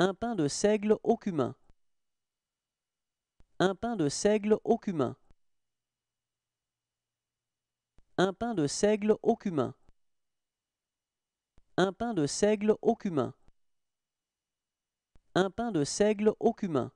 Un pain de seigle au cumin. Un pain de seigle au cumin. Un pain de seigle au cumin. Un pain de seigle au cumin. Un pain de seigle au cumin.